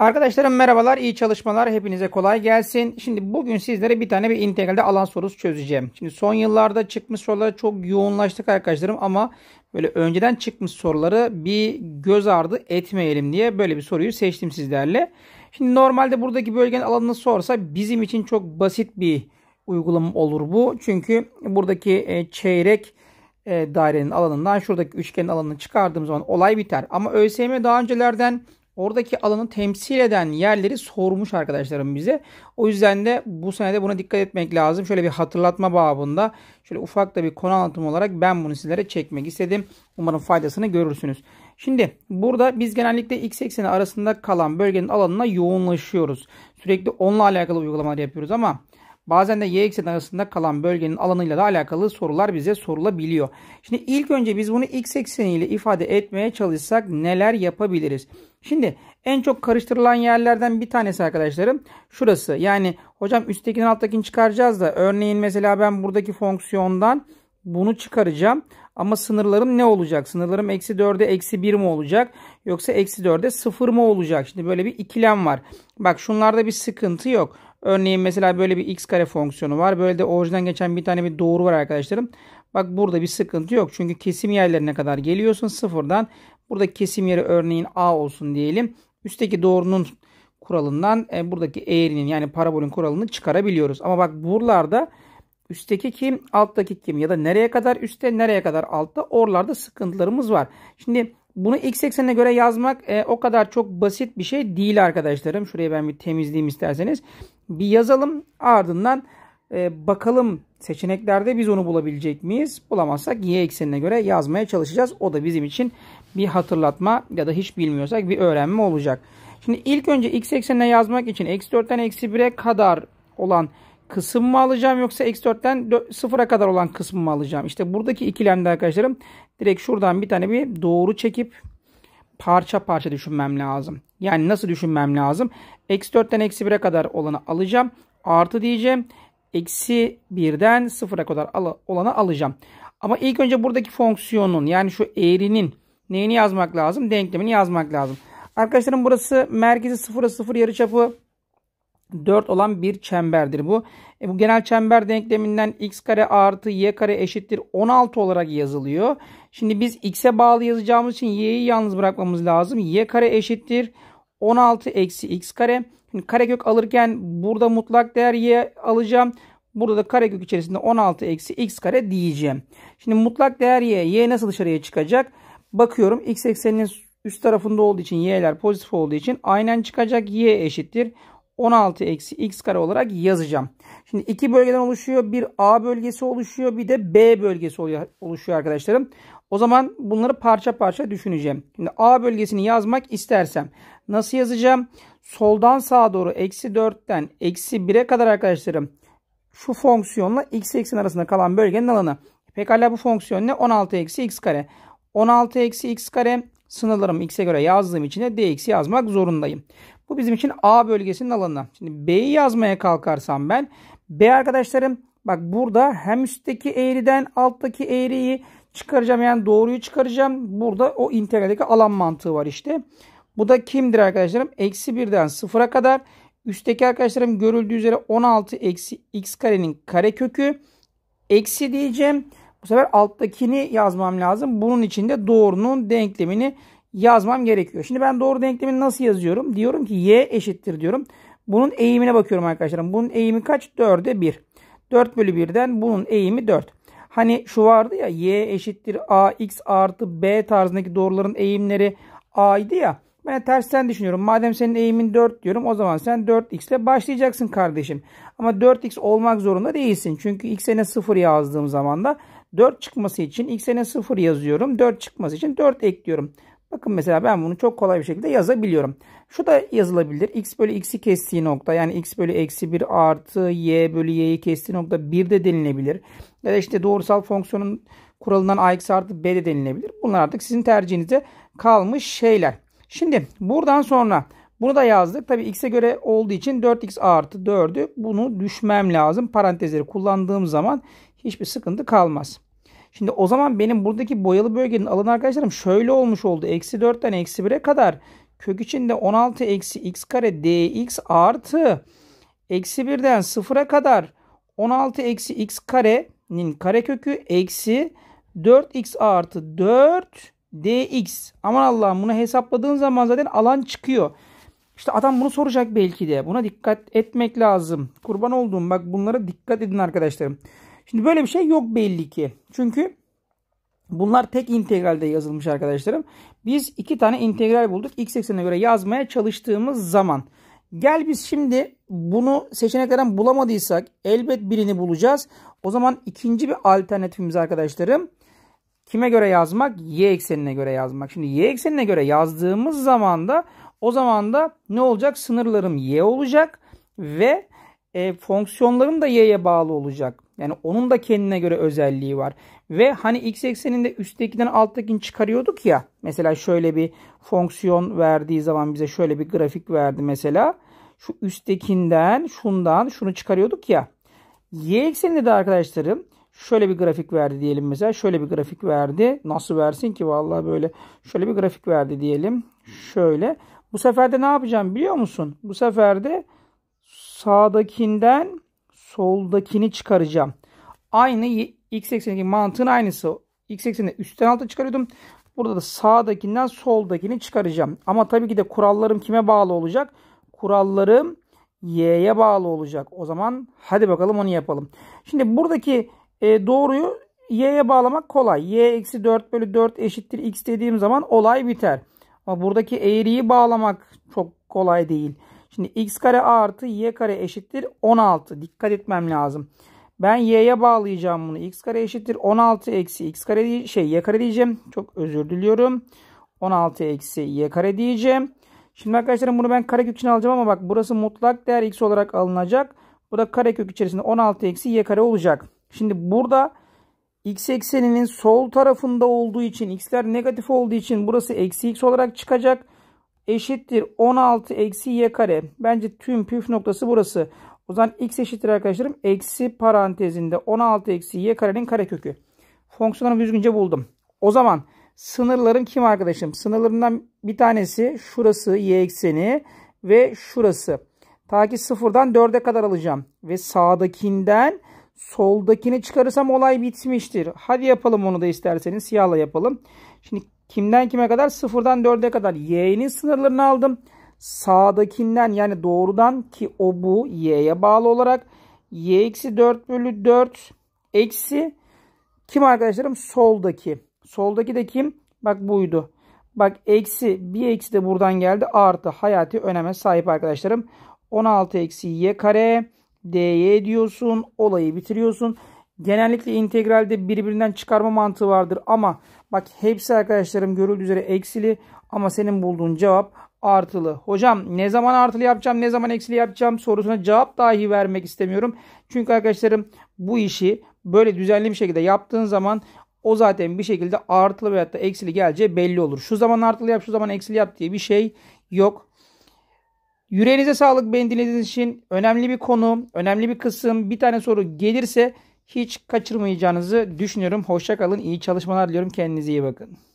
Arkadaşlarım merhabalar, iyi çalışmalar, hepinize kolay gelsin. Şimdi bugün sizlere bir tane bir integralde alan sorusu çözeceğim. Şimdi son yıllarda çıkmış sorulara çok yoğunlaştık arkadaşlarım ama böyle önceden çıkmış soruları bir göz ardı etmeyelim diye böyle bir soruyu seçtim sizlerle. Şimdi normalde buradaki bölgenin alanını sorsa bizim için çok basit bir uygulama olur bu. Çünkü buradaki e, çeyrek e, dairenin alanından şuradaki üçgenin alanını çıkardığım zaman olay biter. Ama ÖSYM daha öncelerden oradaki alanı temsil eden yerleri sormuş arkadaşlarım bize. O yüzden de bu senede buna dikkat etmek lazım. Şöyle bir hatırlatma babında şöyle ufak da bir konu anlatımı olarak ben bunu sizlere çekmek istedim. Umarım faydasını görürsünüz. Şimdi burada biz genellikle x ekseni arasında kalan bölgenin alanına yoğunlaşıyoruz. Sürekli onunla alakalı uygulamalar yapıyoruz ama Bazen de y ekseni arasında kalan bölgenin alanıyla da alakalı sorular bize sorulabiliyor. Şimdi ilk önce biz bunu x ekseniyle ifade etmeye çalışsak neler yapabiliriz? Şimdi en çok karıştırılan yerlerden bir tanesi arkadaşlarım şurası. Yani hocam üsttekinin alttakini çıkaracağız da örneğin mesela ben buradaki fonksiyondan bunu çıkaracağım. Ama sınırlarım ne olacak? Sınırlarım eksi 4'e eksi 1 mi olacak? Yoksa eksi 4'e 0 mı olacak? Şimdi böyle bir ikilem var. Bak şunlarda bir sıkıntı yok. Örneğin mesela böyle bir x kare fonksiyonu var. Böyle de orijinden geçen bir tane bir doğru var arkadaşlarım. Bak burada bir sıkıntı yok. Çünkü kesim yerlerine kadar geliyorsun sıfırdan. Burada kesim yeri örneğin a olsun diyelim. Üstteki doğrunun kuralından e, buradaki eğrinin yani parabolün kuralını çıkarabiliyoruz. Ama bak buralarda üstteki kim alttaki kim ya da nereye kadar üstte nereye kadar altta oralarda sıkıntılarımız var. Şimdi bunu x eksenine göre yazmak e, o kadar çok basit bir şey değil arkadaşlarım. Şuraya ben bir temizleyeyim isterseniz. Bir yazalım ardından e, bakalım seçeneklerde biz onu bulabilecek miyiz? Bulamazsak y eksenine göre yazmaya çalışacağız. O da bizim için bir hatırlatma ya da hiç bilmiyorsak bir öğrenme olacak. Şimdi ilk önce x eksenine yazmak için x4'ten eksi 1'e kadar olan kısım mı alacağım yoksa x4'ten 0'a kadar olan kısmı mı alacağım? İşte buradaki ikilemde arkadaşlarım direkt şuradan bir tane bir doğru çekip parça parça düşünmem lazım. Yani nasıl düşünmem lazım? x4'ten eksi 1'e kadar olanı alacağım. Artı diyeceğim. Eksi 1'den 0'a kadar olanı alacağım. Ama ilk önce buradaki fonksiyonun yani şu eğrinin neyini yazmak lazım? Denklemini yazmak lazım. Arkadaşlarım burası merkezi 0'a 0 yarıçapı 4 olan bir çemberdir bu. E bu genel çember denkleminden x kare artı y kare eşittir 16 olarak yazılıyor. Şimdi biz x'e bağlı yazacağımız için y'yi yalnız bırakmamız lazım. y kare eşittir 16 eksi x kare. Şimdi karekök alırken burada mutlak değer y alacağım. Burada da karekök içerisinde 16 eksi x kare diyeceğim. Şimdi mutlak değer y. y nasıl dışarıya çıkacak? Bakıyorum x ekseninin üst tarafında olduğu için y'ler pozitif olduğu için aynen çıkacak y eşittir. 16 eksi x kare olarak yazacağım. Şimdi iki bölgeden oluşuyor. Bir A bölgesi oluşuyor. Bir de B bölgesi oluşuyor arkadaşlarım. O zaman bunları parça parça düşüneceğim. Şimdi A bölgesini yazmak istersem nasıl yazacağım? Soldan sağa doğru eksi 4'ten eksi 1'e kadar arkadaşlarım şu fonksiyonla x eksin arasında kalan bölgenin alanı. Pekala bu fonksiyon ne? 16 eksi x kare. 16 eksi x kare sınırlarım x'e göre yazdığım için de dx yazmak zorundayım. Bu bizim için A bölgesinin alanı. Şimdi B'yi yazmaya kalkarsam ben B arkadaşlarım bak burada hem üstteki eğriden alttaki eğriyi çıkaracağım. Yani doğruyu çıkaracağım. Burada o integraldeki alan mantığı var işte. Bu da kimdir arkadaşlarım? Eksi 1'den 0'a kadar. Üstteki arkadaşlarım görüldüğü üzere 16 eksi x karenin karekökü. Eksi diyeceğim. Bu sefer alttakini yazmam lazım. Bunun için de doğrunun denklemini yazmam gerekiyor. Şimdi ben doğru denklemi nasıl yazıyorum? Diyorum ki y eşittir diyorum. Bunun eğimine bakıyorum arkadaşlar. Bunun eğimi kaç? 4'e 1. 4 bölü 1'den bunun eğimi 4. Hani şu vardı ya y eşittir ax artı b tarzındaki doğruların eğimleri a'ydı ya. Ben tersten düşünüyorum. Madem senin eğimin 4 diyorum o zaman sen 4x ile başlayacaksın kardeşim. Ama 4x olmak zorunda değilsin. Çünkü x'e 0 yazdığım zaman da 4 çıkması için x'e 0 yazıyorum. 4 çıkması için 4 ekliyorum. Bakın mesela ben bunu çok kolay bir şekilde yazabiliyorum. Şu da yazılabilir. x bölü x'i kestiği nokta yani x bölü eksi 1 artı y bölü y'yi kestiği nokta 1 de denilebilir. Ya da işte doğrusal fonksiyonun kuralından ax artı b de denilebilir. Bunlar artık sizin tercihinize kalmış şeyler. Şimdi buradan sonra bunu da yazdık. Tabii x'e göre olduğu için 4x artı 4'ü bunu düşmem lazım. Parantezleri kullandığım zaman hiçbir sıkıntı kalmaz. Şimdi o zaman benim buradaki boyalı bölgenin alanı arkadaşlarım şöyle olmuş oldu. Eksi 4'ten eksi 1'e kadar kök içinde 16 eksi x kare dx artı eksi 1'den 0'a kadar 16 eksi x karenin karekökü eksi 4x artı 4 dx. Aman Allah'ım bunu hesapladığın zaman zaten alan çıkıyor. İşte adam bunu soracak belki de. Buna dikkat etmek lazım. Kurban olduğum bak bunlara dikkat edin arkadaşlarım. Şimdi böyle bir şey yok belli ki. Çünkü bunlar tek integralde yazılmış arkadaşlarım. Biz iki tane integral bulduk. X eksenine göre yazmaya çalıştığımız zaman. Gel biz şimdi bunu seçeneklerden bulamadıysak elbet birini bulacağız. O zaman ikinci bir alternatifimiz arkadaşlarım. Kime göre yazmak? Y eksenine göre yazmak. Şimdi y eksenine göre yazdığımız zaman da o zaman da ne olacak? Sınırlarım y olacak ve e, fonksiyonlarım da y'ye bağlı olacak. Yani onun da kendine göre özelliği var. Ve hani x ekseninde üsttekinden alttakini çıkarıyorduk ya. Mesela şöyle bir fonksiyon verdiği zaman bize şöyle bir grafik verdi mesela. Şu üsttekinden şundan şunu çıkarıyorduk ya. Y ekseninde de arkadaşlarım şöyle bir grafik verdi diyelim mesela. Şöyle bir grafik verdi. Nasıl versin ki vallahi böyle. Şöyle bir grafik verdi diyelim. Şöyle. Bu sefer de ne yapacağım biliyor musun? Bu sefer de sağdakinden soldakini çıkaracağım. Aynı x eksenindeki mantığın aynısı. X ekseninde üstten alta çıkarıyordum. Burada da sağdakinden soldakini çıkaracağım. Ama tabii ki de kurallarım kime bağlı olacak? Kurallarım y'ye bağlı olacak. O zaman hadi bakalım onu yapalım. Şimdi buradaki e, doğruyu y'ye bağlamak kolay. y eksi 4 bölü 4 eşittir x dediğim zaman olay biter. Ama buradaki eğriyi bağlamak çok kolay değil. Şimdi x kare artı y kare eşittir 16. Dikkat etmem lazım. Ben y'ye bağlayacağım bunu. x kare eşittir 16 eksi x kare şey y kare diyeceğim. Çok özür diliyorum. 16 eksi y kare diyeceğim. Şimdi arkadaşlarım bunu ben karekök için alacağım ama bak burası mutlak değer x olarak alınacak. Bu da karekök içerisinde 16 eksi y kare olacak. Şimdi burada x ekseninin sol tarafında olduğu için x'ler negatif olduğu için burası eksi x olarak çıkacak eşittir 16 eksi y kare. Bence tüm püf noktası burası. O zaman x eşittir arkadaşlarım. Eksi parantezinde 16 eksi y karenin karekökü. Fonksiyonları düzgünce buldum. O zaman sınırların kim arkadaşım? Sınırlarından bir tanesi şurası y ekseni ve şurası. Ta ki sıfırdan 4'e kadar alacağım. Ve sağdakinden soldakini çıkarırsam olay bitmiştir. Hadi yapalım onu da isterseniz siyahla yapalım. Şimdi Kimden kime kadar? Sıfırdan dörde kadar y'nin sınırlarını aldım. Sağdakinden yani doğrudan ki o bu y'ye bağlı olarak y eksi 4 bölü 4 eksi kim arkadaşlarım? Soldaki. Soldaki de kim? Bak buydu. Bak eksi bir eksi de buradan geldi. Artı hayati öneme sahip arkadaşlarım. 16 eksi y kare dy diyorsun. Olayı bitiriyorsun. Genellikle integralde birbirinden çıkarma mantığı vardır ama bak hepsi arkadaşlarım görüldüğü üzere eksili ama senin bulduğun cevap artılı. Hocam ne zaman artılı yapacağım ne zaman eksili yapacağım sorusuna cevap dahi vermek istemiyorum. Çünkü arkadaşlarım bu işi böyle düzenli bir şekilde yaptığın zaman o zaten bir şekilde artılı veyahut da eksili geleceği belli olur. Şu zaman artılı yap şu zaman eksili yap diye bir şey yok. Yüreğinize sağlık beni dinlediğiniz için önemli bir konu, önemli bir kısım, bir tane soru gelirse hiç kaçırmayacağınızı düşünüyorum. Hoşçakalın. İyi çalışmalar diliyorum. Kendinize iyi bakın.